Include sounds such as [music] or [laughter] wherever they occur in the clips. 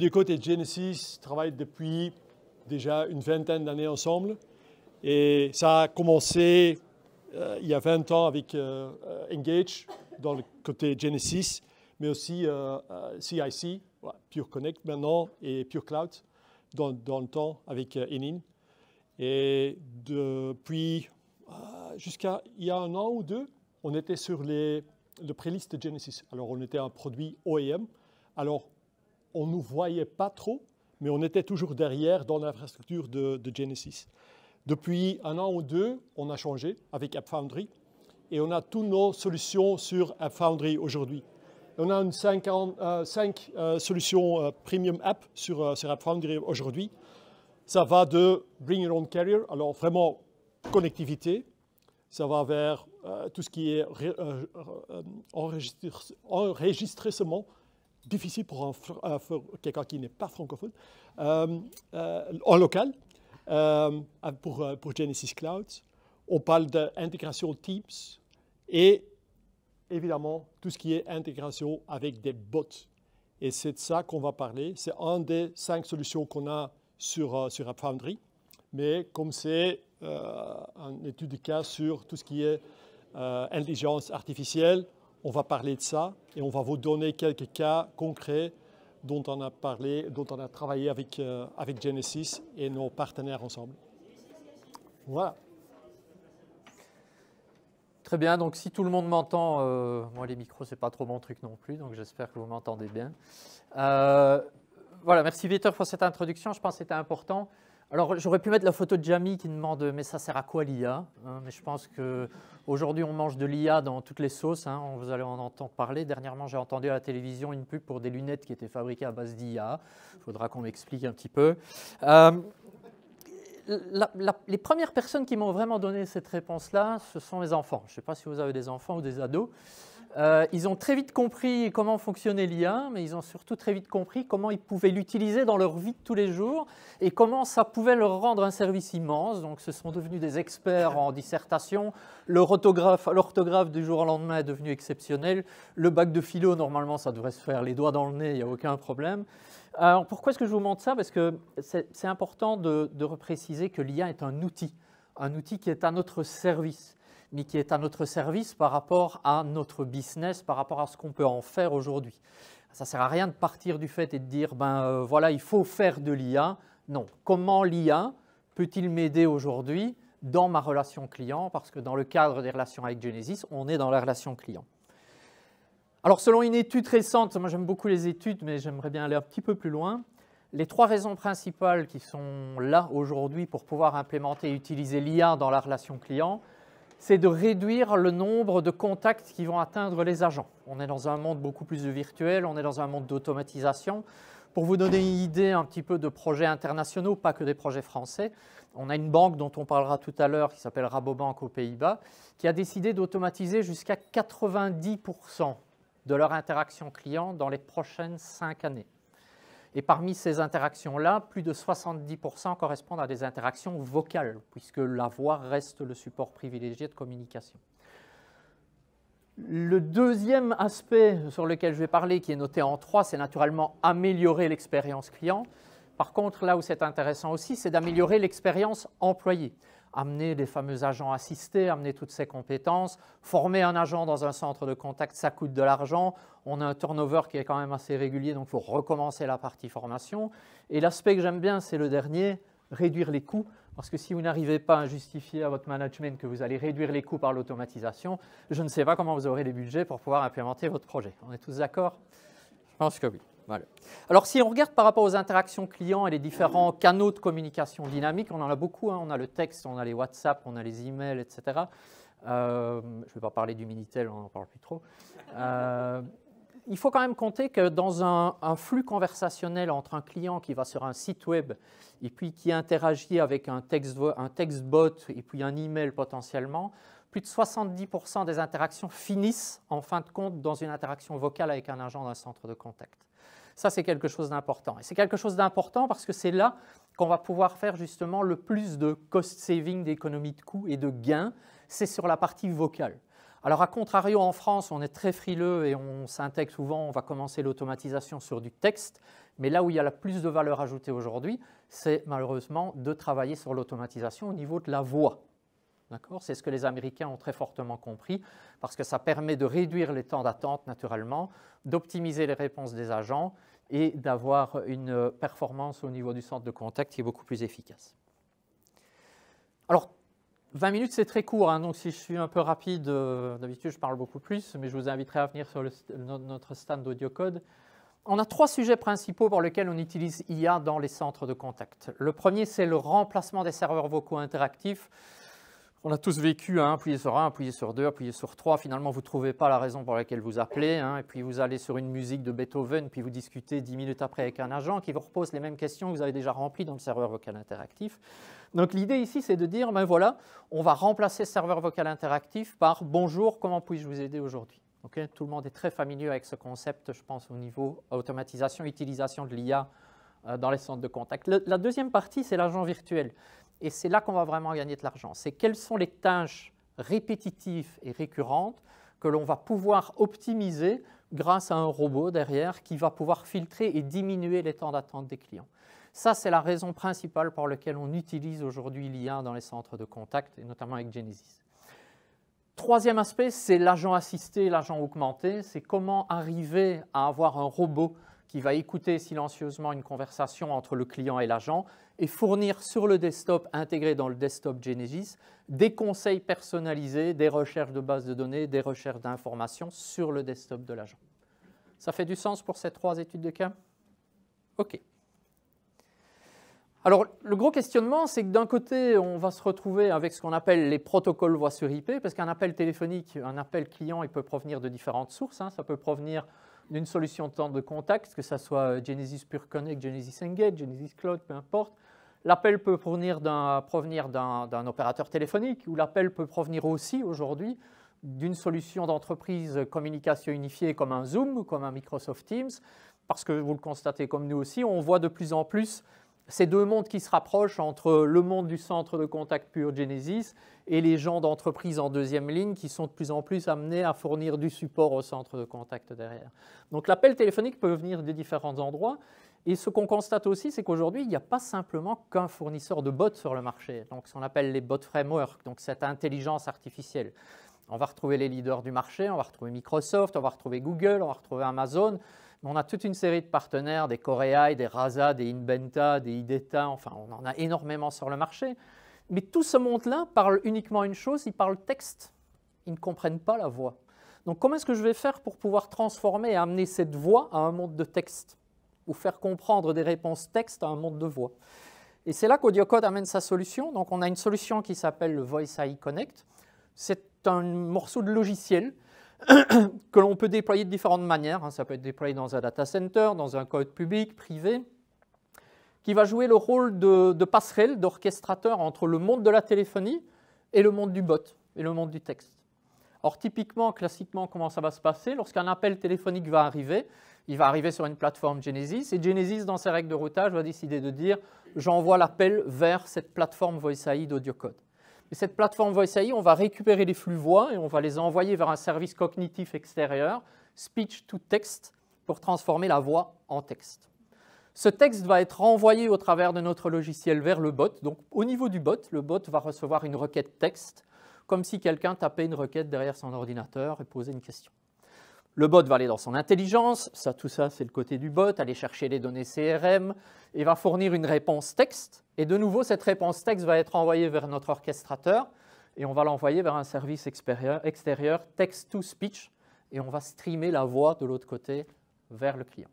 Du côté Genesis travaille depuis déjà une vingtaine d'années ensemble. Et ça a commencé euh, il y a 20 ans avec euh, euh, Engage, dans le côté Genesis, mais aussi CIC, Pure Connect maintenant, et Pure Cloud, dans, le temps avec Enin. Et depuis jusqu'à il y a un an ou deux, on était sur les, le préliste de Genesis. Alors on était un produit OEM. Alors on ne nous voyait pas trop, mais on était toujours derrière dans l'infrastructure de, Genesis. Depuis un an ou deux, on a changé avec App Foundry et on a toutes nos solutions sur App Foundry aujourd'hui. On a une euh, euh, solutions euh, premium app sur, sur App aujourd'hui. Ça va de Bring Your Own Carrier, alors vraiment connectivité, ça va vers tout ce qui est enregistrement difficile pour, quelqu'un qui n'est pas francophone, euh, euh, en local, euh, pour, Genesis Cloud. On parle d'intégration Teams et évidemment tout ce qui est intégration avec des bots. Et c'est de ça qu'on va parler. C'est une des cinq solutions qu'on a sur, sur App Foundry. Mais comme c'est euh, une étude de cas sur tout ce qui est intelligence artificielle, on va parler de ça et on va vous donner quelques cas concrets dont on a parlé, dont on a travaillé avec, euh, avec Genesis et nos partenaires ensemble. Voilà. Très bien, donc si tout le monde m'entend, euh, moi les micros c'est pas trop mon truc non plus, donc j'espère que vous m'entendez bien. Euh, voilà, merci Victor pour cette introduction, je pense que c'était important. Alors j'aurais pu mettre la photo de Jamie qui demande mais ça sert à quoi l'IA hein, Mais je pense qu'aujourd'hui, on mange de l'IA dans toutes les sauces. Hein, vous allez en entendre parler. Dernièrement j'ai entendu à la télévision une pub pour des lunettes qui étaient fabriquées à base d'IA. Il faudra qu'on m'explique un petit peu. Euh, les premières personnes qui m'ont vraiment donné cette réponse-là, ce sont mes enfants. Je ne sais pas si vous avez des enfants ou des ados. Euh, ils ont très vite compris comment fonctionnait l'IA, mais ils ont surtout très vite compris comment ils pouvaient l'utiliser dans leur vie de tous les jours et comment ça pouvait leur rendre un service immense. Donc, ce sont devenus des experts en dissertation. l'orthographe du jour au lendemain est devenu exceptionnel. Le bac de philo, normalement, ça devrait se faire les doigts dans le nez, il n'y a aucun problème. Alors, pourquoi est-ce que je vous montre ça Parce que c'est important de, de repréciser que l'IA est un outil, un outil qui est à notre service mais qui est à notre service par rapport à notre business, par rapport à ce qu'on peut en faire aujourd'hui. Ça ne sert à rien de partir du fait et de dire, ben euh, voilà, il faut faire de l'IA. Non, comment l'IA peut-il m'aider aujourd'hui dans ma relation client Parce que dans le cadre des relations avec Genesis, on est dans la relation client. Alors selon une étude récente, moi j'aime beaucoup les études, mais j'aimerais bien aller un petit peu plus loin, les trois raisons principales qui sont là aujourd'hui pour pouvoir implémenter et utiliser l'IA dans la relation client, c'est de réduire le nombre de contacts qui vont atteindre les agents. On est dans un monde beaucoup plus virtuel, on est dans un monde d'automatisation. Pour vous donner une idée un petit peu de projets internationaux, pas que des projets français, on a une banque dont on parlera tout à l'heure qui s'appelle Rabobank aux Pays-Bas, qui a décidé d'automatiser jusqu'à 90% de leur interaction client dans les prochaines cinq années. Et parmi ces interactions-là, plus de 70% correspondent à des interactions vocales, puisque la voix reste le support privilégié de communication. Le deuxième aspect sur lequel je vais parler, qui est noté en 3, c'est naturellement améliorer l'expérience client. Par contre, là où c'est intéressant aussi, c'est d'améliorer l'expérience employée amener des fameux agents assistés, amener toutes ces compétences. Former un agent dans un centre de contact, ça coûte de l'argent. On a un turnover qui est quand même assez régulier, donc il faut recommencer la partie formation. Et l'aspect que j'aime bien, c'est le dernier, réduire les coûts. Parce que si vous n'arrivez pas à justifier à votre management que vous allez réduire les coûts par l'automatisation, je ne sais pas comment vous aurez les budgets pour pouvoir implémenter votre projet. On est tous d'accord Je pense que oui. Alors si on regarde par rapport aux interactions clients et les différents canaux de communication dynamique, on en a beaucoup. Hein. On a le texte, on a les WhatsApp, on a les emails, etc. Euh, je ne vais pas parler du Minitel, on n'en parle plus trop. Euh, il faut quand même compter que dans un, flux conversationnel entre un client qui va sur un site web et puis qui interagit avec un texte, un texte bot et puis un email potentiellement, plus de 70% des interactions finissent en fin de compte dans une interaction vocale avec un agent d'un centre de contact. Ça, c'est quelque chose d'important. Et c'est quelque chose d'important parce que c'est là qu'on va pouvoir faire justement le plus de cost saving, d'économie de coûts et de gains. C'est sur la partie vocale. Alors, à contrario, en France, on est très frileux et on s'intègre souvent, on va commencer l'automatisation sur du texte. Mais là où il y a la plus de valeur ajoutée aujourd'hui, c'est malheureusement de travailler sur l'automatisation au niveau de la voix. C'est ce que les Américains ont très fortement compris, parce que ça permet de réduire les temps d'attente naturellement, d'optimiser les réponses des agents et d'avoir une performance au niveau du centre de contact qui est beaucoup plus efficace. Alors, 20 minutes, c'est très court, hein, donc si je suis un peu rapide, euh, d'habitude je parle beaucoup plus, mais je vous inviterai à venir sur notre stand d'audiocode. On a trois sujets principaux pour lesquels on utilise IA dans les centres de contact. Le premier, c'est le remplacement des serveurs vocaux interactifs on a tous vécu, hein, appuyez sur 1, appuyez sur 2, appuyez sur 3, finalement vous ne trouvez pas la raison pour laquelle vous appelez, hein, et puis vous allez sur une musique de Beethoven, puis vous discutez 10 minutes après avec un agent qui vous repose les mêmes questions que vous avez déjà remplies dans le serveur vocal interactif. Donc l'idée ici c'est de dire, ben voilà, on va remplacer serveur vocal interactif par bonjour, comment puis-je vous aider aujourd'hui Tout le monde est très familier avec ce concept, je pense, au niveau automatisation, utilisation de l'IA euh, dans les centres de contact. la deuxième partie, c'est l'agent virtuel et c'est là qu'on va vraiment gagner de l'argent. C'est quelles sont les tâches répétitives et récurrentes que l'on va pouvoir optimiser grâce à un robot derrière qui va pouvoir filtrer et diminuer les temps d'attente des clients. Ça, c'est la raison principale pour laquelle on utilise aujourd'hui l'IA dans les centres de contact, et notamment avec Genesis. Troisième aspect, c'est l'agent assisté, l'agent augmenté. C'est comment arriver à avoir un robot qui va écouter silencieusement une conversation entre le client et l'agent et fournir sur le desktop, intégré dans le desktop Genesis, des conseils personnalisés, des recherches de bases de données, des recherches d'informations sur le desktop de l'agent. Ça fait du sens pour ces trois études de cas OK. Alors, le gros questionnement, c'est que d'un côté, on va se retrouver avec ce qu'on appelle les protocoles voix sur IP, parce qu'un appel téléphonique, un appel client, il peut provenir de différentes sources. Hein. Ça peut provenir d'une solution de temps de contact, que ce soit euh, Genesis Pure Connect, Genesis Engage, Genesis Cloud, peu importe. L'appel peut provenir d'un opérateur téléphonique ou l'appel peut provenir aussi aujourd'hui d'une solution d'entreprise communication unifiée comme un Zoom, ou comme un Microsoft Teams, parce que vous le constatez comme nous aussi, on voit de plus en plus ces deux mondes qui se rapprochent entre le monde du centre de contact pure Genesis et les gens d'entreprise en deuxième ligne qui sont de plus en plus amenés à fournir du support au centre de contact derrière. Donc l'appel téléphonique peut venir des différents endroits. Et ce qu'on constate aussi, c'est qu'aujourd'hui, il n'y a pas simplement qu'un fournisseur de bots sur le marché. Donc, ce qu'on appelle les bot framework, donc cette intelligence artificielle. On va retrouver les leaders du marché, on va retrouver Microsoft, on va retrouver Google, on va retrouver Amazon on a toute une série de partenaires, des Koreai, des Raza, des Inbenta, des Ideta, enfin on en a énormément sur le marché. Mais tout ce monde-là parle uniquement une chose, ils parlent texte. Ils ne comprennent pas la voix. Donc comment est-ce que je vais faire pour pouvoir transformer et amener cette voix à un monde de texte Ou faire comprendre des réponses texte à un monde de voix Et c'est là qu'AudioCode amène sa solution. Donc on a une solution qui s'appelle le Voice AI Connect. C'est un morceau de logiciel [clears throat] que l'on peut déployer de différentes manières. Hein. Ça peut être déployé dans un data center, dans un code public, privé, qui va jouer le rôle de, de passerelle, d'orchestrateur entre le monde de la téléphonie et le monde du bot et le monde du texte. Or, typiquement, classiquement, comment ça va se passer Lorsqu'un appel téléphonique va arriver, il va arriver sur une plateforme Genesis, et Genesis, dans ses règles de routage, va décider de dire j'envoie l'appel vers cette plateforme VoiceAI d'AudioCode. Et cette plateforme Voice AI, on va récupérer les flux voix et on va les envoyer vers un service cognitif extérieur, speech to text, pour transformer la voix en texte. Ce texte va être renvoyé au travers de notre logiciel vers le bot. Donc au niveau du bot, le bot va recevoir une requête texte, comme si quelqu'un tapait une requête derrière son ordinateur et posait une question. Le bot va aller dans son intelligence, ça tout ça c'est le côté du bot, aller chercher les données CRM et va fournir une réponse texte et de nouveau, cette réponse texte va être envoyée vers notre orchestrateur et on va l'envoyer vers un service extérieur, text-to-speech et on va streamer la voix de l'autre côté vers le client.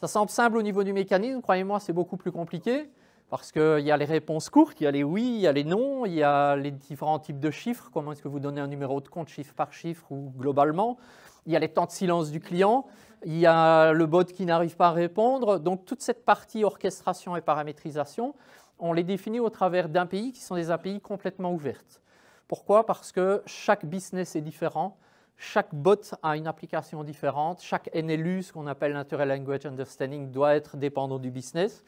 ça semble simple au niveau du mécanisme, croyez-moi, c'est beaucoup plus compliqué parce qu'il y a les réponses courtes, il y a les oui, il y a les non, il y a les différents types de chiffres, comment est-ce que vous donnez un numéro de compte chiffre par chiffre ou globalement, il y a les temps de silence du client, il y a le bot qui n'arrive pas à répondre. Donc toute cette partie orchestration et paramétrisation, on les définit au travers d'API qui sont des API complètement ouvertes. Pourquoi Parce que chaque business est différent, chaque bot a une application différente, chaque NLU, ce qu'on appelle Natural Language Understanding, doit être dépendant du business.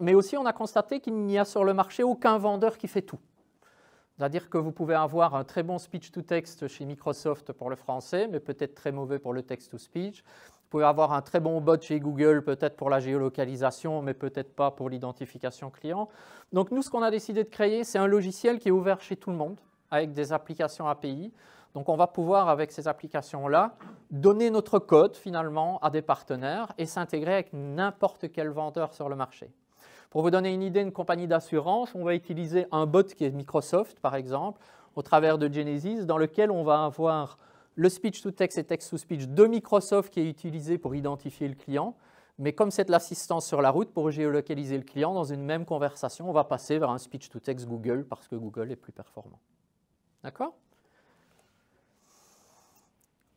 Mais aussi, on a constaté qu'il n'y a sur le marché aucun vendeur qui fait tout. C'est-à-dire que vous pouvez avoir un très bon speech-to-text chez Microsoft pour le français, mais peut-être très mauvais pour le text-to-speech. Vous pouvez avoir un très bon bot chez Google, peut-être pour la géolocalisation, mais peut-être pas pour l'identification client. Donc nous, ce qu'on a décidé de créer, c'est un logiciel qui est ouvert chez tout le monde, avec des applications API. Donc on va pouvoir, avec ces applications-là, donner notre code finalement à des partenaires et s'intégrer avec n'importe quel vendeur sur le marché. Pour vous donner une idée, une compagnie d'assurance, on va utiliser un bot qui est Microsoft, par exemple, au travers de Genesis, dans lequel on va avoir le speech-to-text et text-to-speech de Microsoft qui est utilisé pour identifier le client. Mais comme c'est de l'assistance sur la route, pour géolocaliser le client dans une même conversation, on va passer vers un speech-to-text Google parce que Google est plus performant. D'accord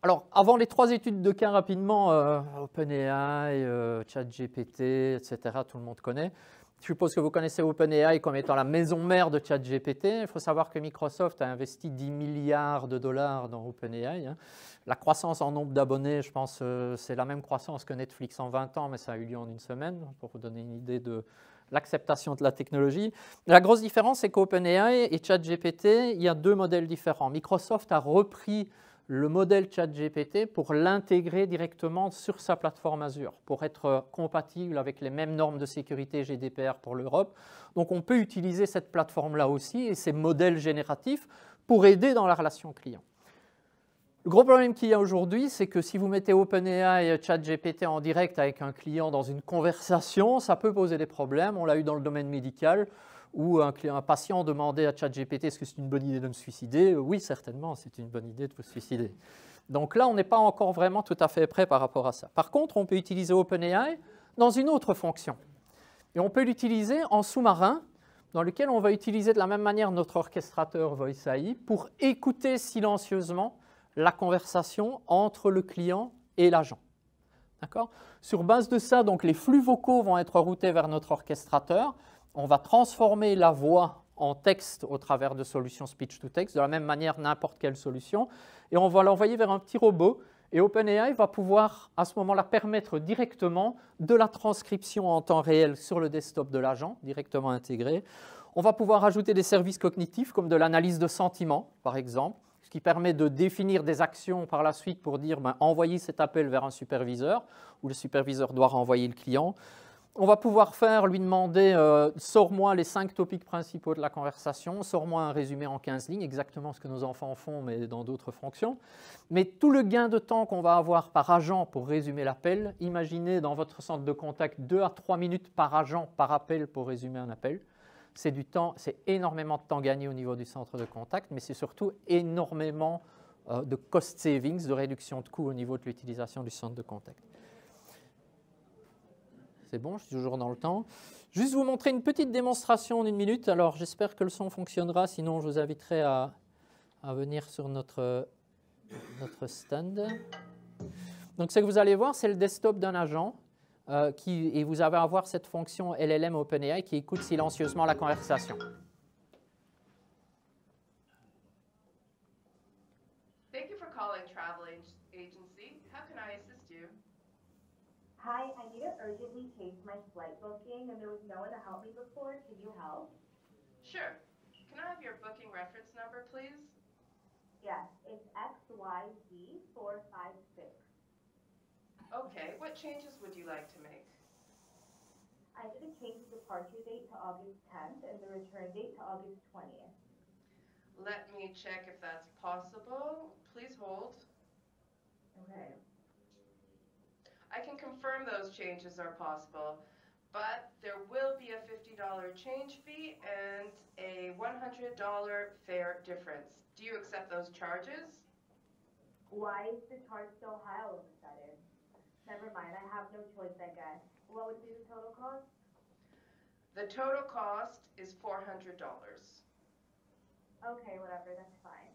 alors, avant les trois études de cas rapidement, euh, OpenAI, euh, ChatGPT, etc., tout le monde connaît. Je suppose que vous connaissez OpenAI comme étant la maison mère de ChatGPT. Il faut savoir que Microsoft a investi 10 milliards de dollars dans OpenAI. Hein. La croissance en nombre d'abonnés, je pense, euh, c'est la même croissance que Netflix en 20 ans, mais ça a eu lieu en une semaine, pour vous donner une idée de l'acceptation de la technologie. La grosse différence, c'est qu'OpenAI et ChatGPT, il y a deux modèles différents. Microsoft a repris le modèle ChatGPT pour l'intégrer directement sur sa plateforme Azure, pour être euh, compatible avec les mêmes normes de sécurité GDPR pour l'Europe. Donc on peut utiliser cette plateforme-là aussi et ces modèles génératifs pour aider dans la relation client. Le gros problème qu'il y a aujourd'hui, c'est que si vous mettez OpenAI et ChatGPT en direct avec un client dans une conversation, ça peut poser des problèmes. On l'a eu dans le domaine médical ou un, client, patient demandait à ChatGPT est-ce que c'est une bonne idée de me suicider Oui, certainement, c'est une bonne idée de vous suicider. Donc là, on n'est pas encore vraiment tout à fait prêt par rapport à ça. Par contre, on peut utiliser OpenAI dans une autre fonction. Et on peut l'utiliser en sous-marin, dans lequel on va utiliser de la même manière notre orchestrateur VoiceAI pour écouter silencieusement la conversation entre le client et l'agent. Sur base de ça, donc, les flux vocaux vont être routés vers notre orchestrateur on va transformer la voix en texte au travers de solutions speech-to-text, de la même manière n'importe quelle solution, et on va l'envoyer vers un petit robot, et OpenAI va pouvoir à ce moment-là permettre directement de la transcription en temps réel sur le desktop de l'agent, directement intégré. On va pouvoir ajouter des services cognitifs comme de l'analyse de sentiments, par exemple, ce qui permet de définir des actions par la suite pour dire ben, envoyer cet appel vers un superviseur, ou « le superviseur doit renvoyer le client on va pouvoir faire, lui demander euh, sors-moi les cinq topics principaux de la conversation, sors-moi un résumé en 15 lignes, exactement ce que nos enfants font, mais dans d'autres fonctions. Mais tout le gain de temps qu'on va avoir par agent pour résumer l'appel, imaginez dans votre centre de contact 2 à 3 minutes par agent, par appel pour résumer un appel. C'est du temps, c'est énormément de temps gagné au niveau du centre de contact, mais c'est surtout énormément euh, de cost savings, de réduction de coûts au niveau de l'utilisation du centre de contact. C'est bon, je suis toujours dans le temps. Juste vous montrer une petite démonstration d'une minute. Alors, j'espère que le son fonctionnera. Sinon, je vous inviterai à, venir sur notre, stand. Donc, ce que vous allez voir, c'est le desktop d'un agent. Euh, et vous avez à cette fonction LLM OpenAI qui écoute silencieusement la conversation. hi, I need to urgently change my flight booking and there was no one to help me before. Can you help? Sure. Can I have your booking reference number, please? Yes, it's XYZ456. Okay, what changes would you like to make? I did a change the departure date to August 10th and the return date to August 20th. Let me check if that's possible. Please hold. Okay. I can confirm those changes are possible, but there will be a $50 change fee and a $100 fare difference. Do you accept those charges? Why is the charge so high all of a sudden? Never mind, I have no choice, I guess. What would be the total cost? The total cost is $400. Okay, whatever, that's fine.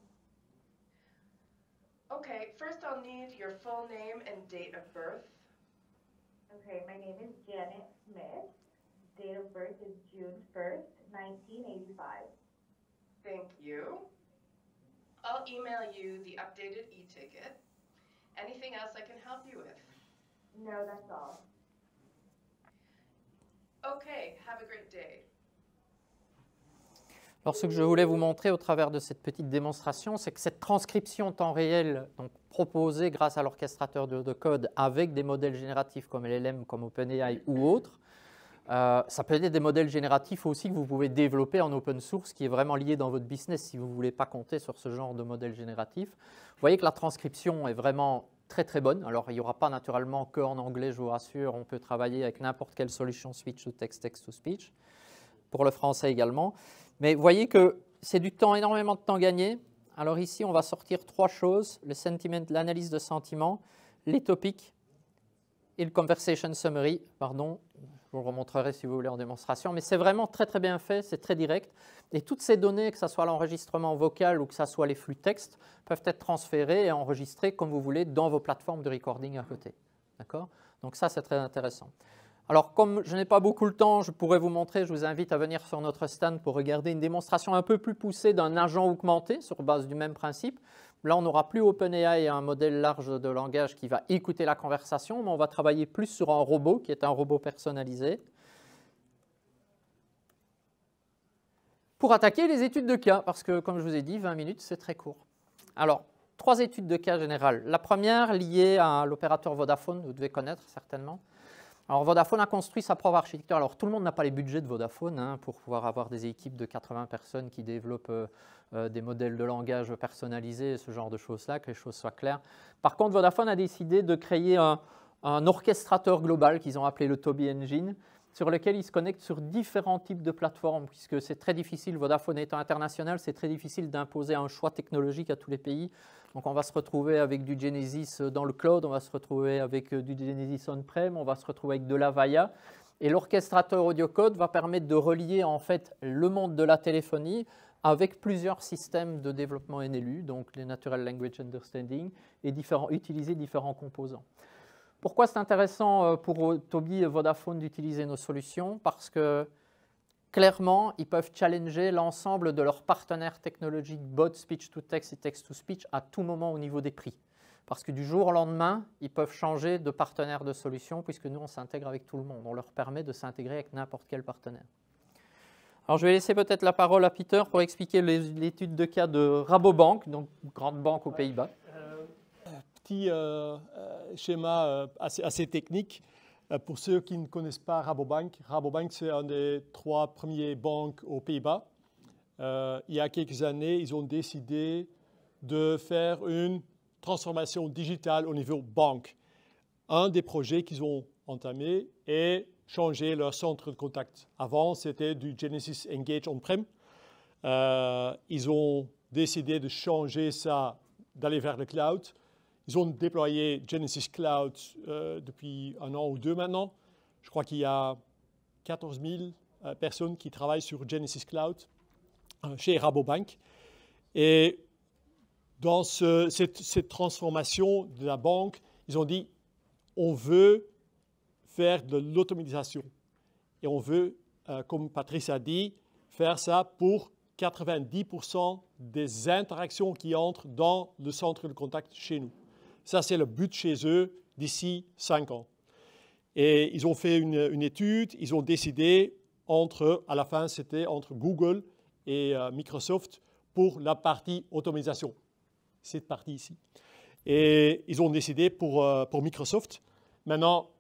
Okay, first I'll need your full name and date of birth. Okay, my name is Janet Smith. Date of birth is June 1st, 1985. Thank you. I'll email you the updated e-ticket. Anything else I can help you with? No, that's all. Okay, have a great day. ce que je voulais vous montrer au travers de cette petite démonstration, c'est que cette transcription temps réel donc proposée grâce à l'orchestrateur de, code avec des modèles génératifs comme LLM, comme OpenAI ou autres, euh, ça peut être des modèles génératifs aussi que vous pouvez développer en open source, qui est vraiment lié dans votre business si vous ne voulez pas compter sur ce genre de modèle génératif. Vous voyez que la transcription est vraiment très très bonne. Alors il n'y aura pas naturellement qu'en anglais, je vous rassure, on peut travailler avec n'importe quelle solution switch to text-text to speech, pour le français également. Mais vous voyez que c'est du temps, énormément de temps gagné. Alors ici, on va sortir trois choses, le sentiment, l'analyse de sentiment, les topics et le conversation summary. Pardon, je vous le remontrerai si vous voulez en démonstration. Mais c'est vraiment très très bien fait, c'est très direct. Et toutes ces données, que ce soit l'enregistrement vocal ou que ce soit les flux texte, peuvent être transférées et enregistrées comme vous voulez dans vos plateformes de recording à côté. D'accord Donc ça, c'est très intéressant. Alors comme je n'ai pas beaucoup le temps, je pourrais vous montrer, je vous invite à venir sur notre stand pour regarder une démonstration un peu plus poussée d'un agent augmenté sur base du même principe. Là, on n'aura plus OpenAI et un modèle large de langage qui va écouter la conversation, mais on va travailler plus sur un robot qui est un robot personnalisé. Pour attaquer les études de cas, parce que comme je vous ai dit, 20 minutes, c'est très court. Alors, trois études de cas générales. La première liée à l'opérateur Vodafone, vous devez connaître certainement. Alors Vodafone a construit sa propre architecture. Alors tout le monde n'a pas les budgets de Vodafone hein, pour pouvoir avoir des équipes de 80 personnes qui développent euh, euh, des modèles de langage personnalisés, ce genre de choses-là, que les choses soient claires. Par contre, Vodafone a décidé de créer un, un orchestrateur global qu'ils ont appelé le Toby Engine, sur lequel ils se connectent sur différents types de plateformes, puisque c'est très difficile, Vodafone étant international, c'est très difficile d'imposer un choix technologique à tous les pays. Donc on va se retrouver avec du Genesis dans le cloud, on va se retrouver avec euh, du Genesis on-prem, on va se retrouver avec de l'Avaya. Et l'orchestrateur AudioCode va permettre de relier en fait le monde de la téléphonie avec plusieurs systèmes de développement NLU, donc les Natural Language Understanding, et différents, utiliser différents composants. Pourquoi c'est intéressant euh, pour euh, Toby et Vodafone d'utiliser nos solutions Parce que clairement, ils peuvent challenger l'ensemble de leurs partenaires technologiques bot, speech-to-text et text-to-speech à tout moment au niveau des prix. Parce que du jour au lendemain, ils peuvent changer de partenaire de solution puisque nous, on s'intègre avec tout le monde. On leur permet de s'intégrer avec n'importe quel partenaire. Alors, je vais laisser peut-être la parole à Peter pour expliquer l'étude de cas de Rabobank, donc grande banque aux Pays-Bas petit euh, euh, schéma euh, assez, assez, technique pour ceux qui ne connaissent pas Rabobank, Rabobank, c'est un des trois premiers banques aux Pays-Bas. il y a quelques années, ils ont décidé de faire une transformation digitale au niveau banque. Un des projets qu'ils ont entamé est changer leur centre de contact. Avant, c'était du Genesis Engage on-prem. ils ont décidé de changer ça, d'aller vers le cloud. Ils ont déployé Genesis Cloud euh, depuis un an ou deux maintenant. Je crois qu'il y a 14 000 euh, personnes qui travaillent sur Genesis Cloud euh, chez Rabobank. Et dans cette, cette, transformation de la banque, ils ont dit on veut faire de l'automatisation. Et on veut, comme Patrice a dit, faire ça pour 90% des interactions qui entrent dans le centre de contact chez nous. Ça, c'est le but chez eux d'ici cinq ans. Et ils ont fait une, étude, ils ont décidé entre, à la fin, c'était entre Google et euh, Microsoft pour la partie automatisation, cette partie ici. Et ils ont décidé euh, pour, Microsoft. Maintenant,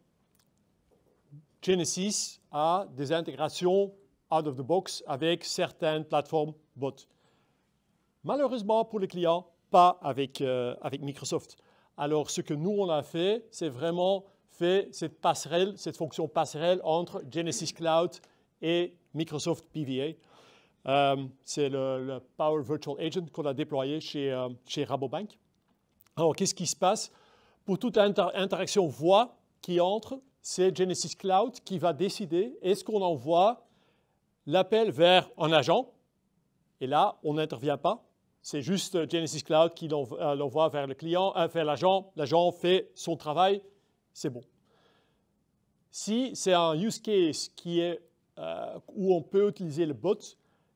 Genesis a des intégrations out of the box avec certaines plateformes bots. Malheureusement pour les clients, pas avec euh, Microsoft. Alors ce que nous, on a fait, c'est vraiment fait cette passerelle, cette fonction passerelle entre Genesis Cloud et Microsoft PVA. Euh, c'est le, Power Virtual Agent qu'on a déployé chez, euh, chez Rabobank. Alors, qu'est-ce qui se passe Pour toute interaction voix qui entre, c'est Genesis Cloud qui va décider est-ce qu'on envoie l'appel vers un agent, et là, on n'intervient pas, c'est juste euh, Genesis Cloud qui euh, l'envoie vers le client, euh, vers l'agent. L'agent fait son travail, c'est bon. Si c'est un use case où on peut utiliser le bot,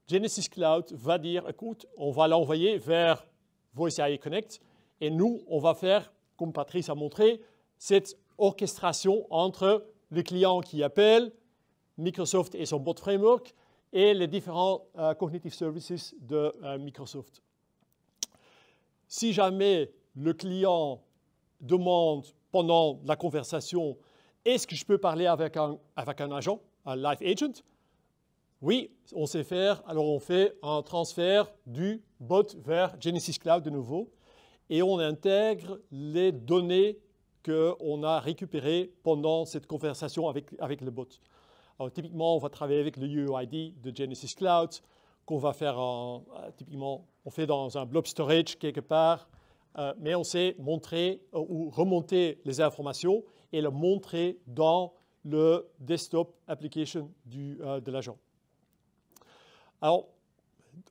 Genesis Cloud va dire, écoute, on va l'envoyer vers Voice AI Connect et nous, on va faire, comme Patrice a montré, cette orchestration entre le client qui appelle, Microsoft et son bot framework, et les différents cognitive services de Microsoft si jamais le client demande pendant la conversation, est-ce que je peux parler avec un, agent, un live agent Oui, on sait faire. Alors on fait un transfert du bot vers Genesis Cloud de nouveau et on intègre les données qu'on a récupérées pendant cette conversation avec, avec le bot. typiquement, on va travailler avec le UID de Genesis Cloud, qu'on va faire euh, typiquement, on fait dans un blob storage quelque part, euh, mais on sait montrer euh, ou remonter les informations et le montrer dans le desktop application du, de l'agent. Alors,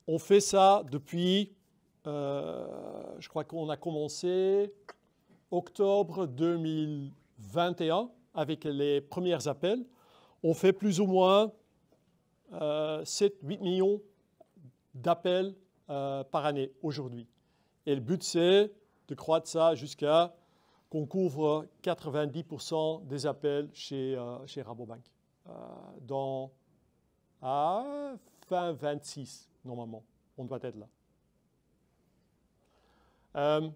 on fait ça depuis, je crois qu'on a commencé octobre 2021 avec les premiers appels. On fait plus ou moins 7-8 millions d'appels euh, par année aujourd'hui. Et le but, c'est de croître ça jusqu'à qu'on couvre 90% des appels chez, euh, chez Rabobank euh, dans à fin 26 normalement. On doit être là.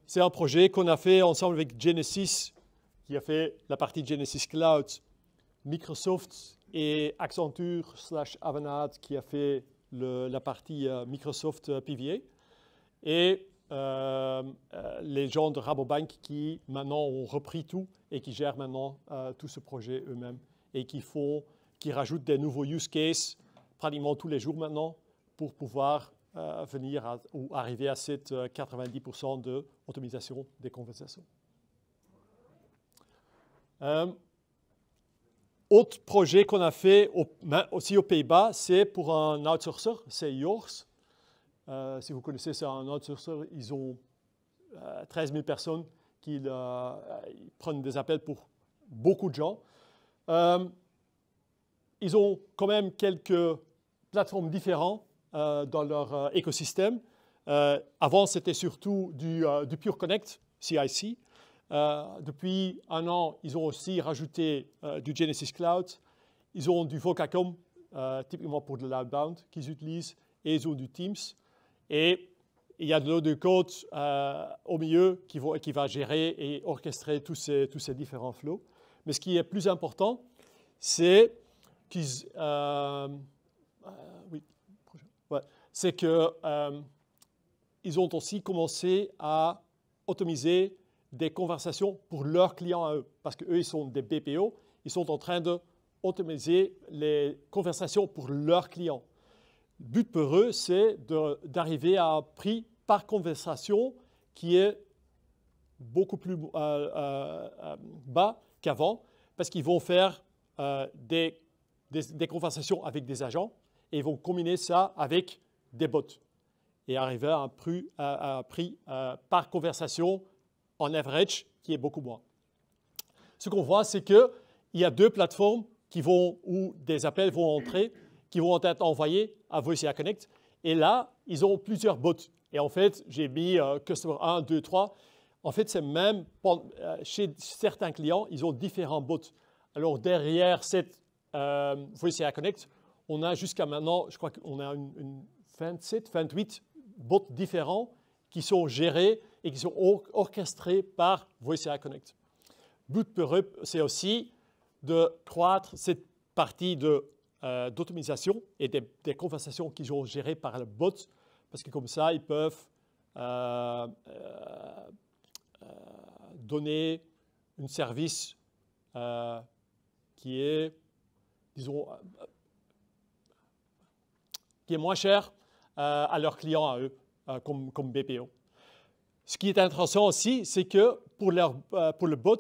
c'est un projet qu'on a fait ensemble avec Genesis, qui a fait la partie Genesis Cloud, Microsoft et Accenture slash Avanade qui a fait la partie euh, Microsoft euh, PVA, et euh, les gens de Rabobank qui maintenant ont repris tout et qui gèrent maintenant tout ce projet eux-mêmes et qui font, qui rajoutent des nouveaux use cases pratiquement tous les jours maintenant pour pouvoir venir ou arriver à cette 90% d'automatisation des conversations. Autre projet qu'on a fait aussi aux Pays-Bas, c'est pour un outsourcer, c'est Yours. Euh, si vous connaissez, c'est un outsourcer. Ils ont 13 euh, 000 personnes qui euh, prennent des appels pour beaucoup de gens. ils ont quand même quelques plateformes différentes dans leur écosystème. avant, c'était surtout du, du Pure Connect, CIC. Euh, depuis un an, ils ont aussi rajouté euh, du Genesis Cloud. Ils ont du Vocacom, euh, typiquement pour de l'outbound, qu'ils utilisent, et ils ont du Teams. Et il y a de l'autre de code au milieu qui va, qui va, gérer et orchestrer tous ces, tous ces différents flots. Mais ce qui est plus important, c'est qu'ils... oui, c'est que ils ont aussi commencé à automiser des conversations pour leurs clients à eux, parce qu'eux, ils sont des BPO, ils sont en train d'automatiser les conversations pour leurs clients. Le but pour eux, c'est d'arriver à un prix par conversation qui est beaucoup plus euh, euh, bas qu'avant, parce qu'ils vont faire euh, des, des, conversations avec des agents et ils vont combiner ça avec des bots et arriver à un prix, à un prix par conversation en average qui est beaucoup moins. Ce qu'on voit, c'est qu'il y a deux plateformes qui vont, où des appels vont entrer, qui vont être envoyés à Voice Connect. Et là, ils ont plusieurs bots. Et en fait, j'ai mis euh, Customer 1, 2, 3. En fait, c'est même euh, chez certains clients, ils ont différents bots. Alors derrière cette euh, Connect, on a jusqu'à maintenant, je crois qu'on a une, 27, 28 bots différents qui sont gérés et qui sont orchestrés par VoiceAI Connect. But pour c'est aussi de croître cette partie de euh, d'automatisation et des, conversations qu'ils ont gérées par le bot, parce que comme ça, ils peuvent euh, euh, donner un service qui est, disons, qui est moins cher à leurs clients, à eux, comme, comme BPO. Ce qui est intéressant aussi, c'est que pour, euh, pour le bots,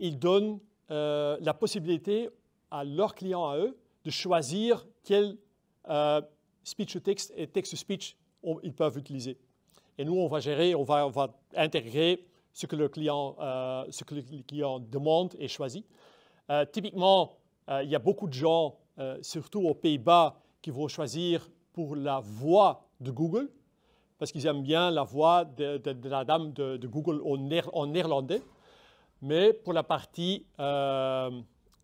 ils donnent euh, la possibilité à leurs clients à eux de choisir quel euh, speech-to-text et text-to-speech ils peuvent utiliser. Et nous, on va gérer, on va, va intégrer ce que le client, ce que le client demande et choisit. typiquement, il y a beaucoup de gens, surtout aux Pays-Bas, qui vont choisir pour la voix de Google parce qu'ils aiment bien la voix de, la dame de, Google en, néerlandais. Mais pour la partie euh,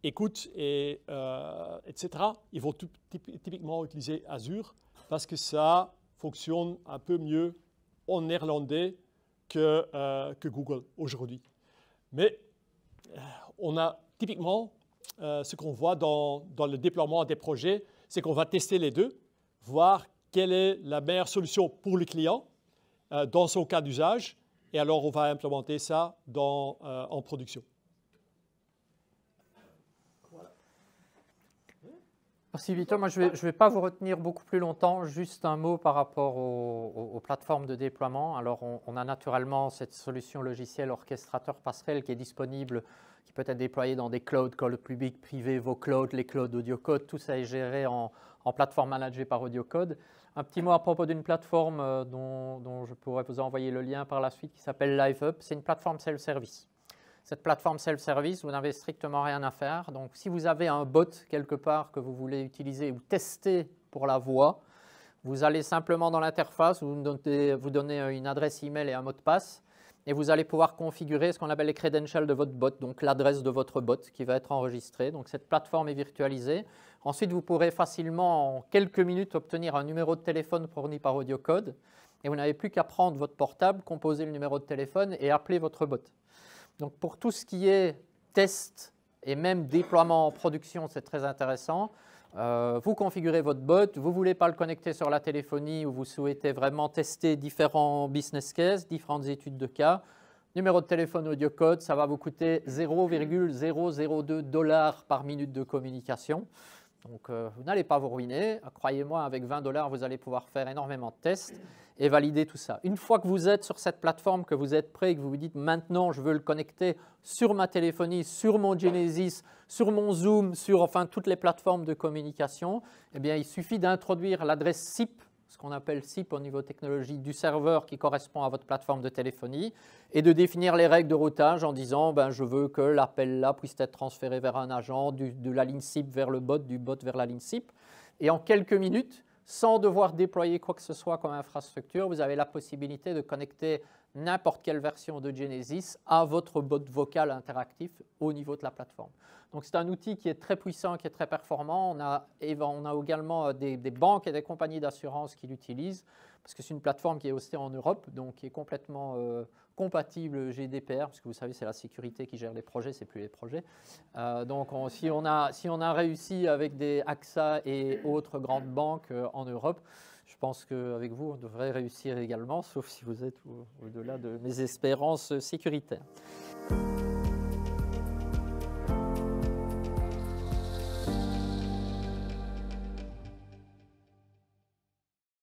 écoute, et, euh, etc., ils vont typiquement utiliser Azure parce que ça fonctionne un peu mieux en néerlandais que, euh, que Google aujourd'hui. Mais on a typiquement ce qu'on voit dans le déploiement des projets, c'est qu'on va tester les deux, voir quelle est la meilleure solution pour le client euh, dans son cas d'usage, et alors on va implémenter ça euh, en production. Merci Victor. Moi, je ne vais, pas vous retenir beaucoup plus longtemps. Juste un mot par rapport aux, plateformes de déploiement. Alors, on, a naturellement cette solution logicielle orchestrateur passerelle qui est disponible, qui peut être déployée dans des clouds, cloud public, privé, vos clouds, les clouds AudioCode. Tout ça est géré en, en plateforme managée par AudioCode. Un petit mot à propos d'une plateforme euh, dont, je pourrais vous envoyer le lien par la suite qui s'appelle LiveUp. C'est une plateforme self-service. Cette plateforme self-service, vous n'avez strictement rien à faire. Donc, si vous avez un bot quelque part que vous voulez utiliser ou tester pour la voix, vous allez simplement dans l'interface, vous, vous, donnez une adresse email et un mot de passe et vous allez pouvoir configurer ce qu'on appelle les credentials de votre bot, donc l'adresse de votre bot qui va être enregistrée. Donc cette plateforme est virtualisée. Ensuite, vous pourrez facilement, en quelques minutes, obtenir un numéro de téléphone fourni par AudioCode. Et vous n'avez plus qu'à prendre votre portable, composer le numéro de téléphone et appeler votre bot. Donc pour tout ce qui est test et même déploiement en production, c'est très intéressant. Euh, vous configurez votre bot, vous ne voulez pas le connecter sur la téléphonie ou vous souhaitez vraiment tester différents business cases, différentes études de cas. Numéro de téléphone audio code, ça va vous coûter 0,002 dollars par minute de communication. Donc euh, vous n'allez pas vous ruiner. Croyez-moi, avec 20 dollars, vous allez pouvoir faire énormément de tests et valider tout ça. Une fois que vous êtes sur cette plateforme, que vous êtes prêt et que vous vous dites maintenant je veux le connecter sur ma téléphonie, sur mon Genesis, sur mon Zoom, sur enfin toutes les plateformes de communication, eh bien il suffit d'introduire l'adresse SIP, ce qu'on appelle SIP au niveau technologie du serveur qui correspond à votre plateforme de téléphonie, et de définir les règles de routage en disant ben, je veux que l'appel là puisse être transféré vers un agent, de la ligne SIP vers le bot, du bot vers la ligne SIP. Et en quelques minutes, sans devoir déployer quoi que ce soit comme infrastructure. Vous avez la possibilité de connecter n'importe quelle version de Genesis à votre bot vocal interactif au niveau de la plateforme. Donc c'est un outil qui est très puissant, qui est très performant. On a, également euh, des, banques et des compagnies d'assurance qui l'utilisent, parce que c'est une plateforme qui est hostée en Europe, donc qui est complètement euh, compatible GDPR, parce que vous savez, c'est la sécurité qui gère les projets, c'est plus les projets. Euh, donc si, on a, réussi avec des AXA et autres grandes banques en Europe, je pense qu'avec vous, on devrait réussir également, sauf si vous êtes au-delà de mes espérances sécuritaires.